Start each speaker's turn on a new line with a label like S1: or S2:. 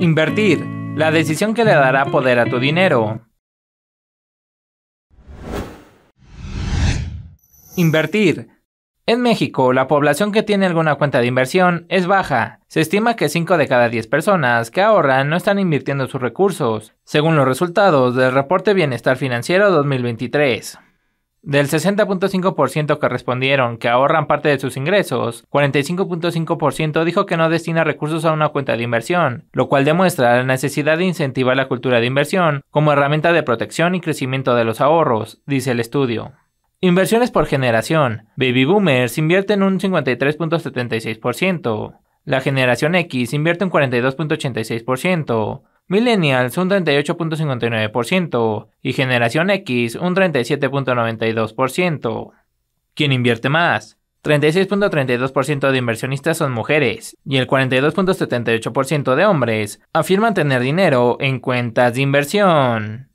S1: Invertir, la decisión que le dará poder a tu dinero. Invertir. En México, la población que tiene alguna cuenta de inversión es baja. Se estima que 5 de cada 10 personas que ahorran no están invirtiendo sus recursos, según los resultados del reporte Bienestar Financiero 2023. Del 60.5% que respondieron que ahorran parte de sus ingresos, 45.5% dijo que no destina recursos a una cuenta de inversión, lo cual demuestra la necesidad de incentivar la cultura de inversión como herramienta de protección y crecimiento de los ahorros, dice el estudio. Inversiones por generación. Baby Boomers invierten un 53.76%, la generación X invierte un 42.86%, Millennials un 38.59% y Generación X un 37.92%. ¿Quién invierte más? 36.32% de inversionistas son mujeres y el 42.78% de hombres afirman tener dinero en cuentas de inversión.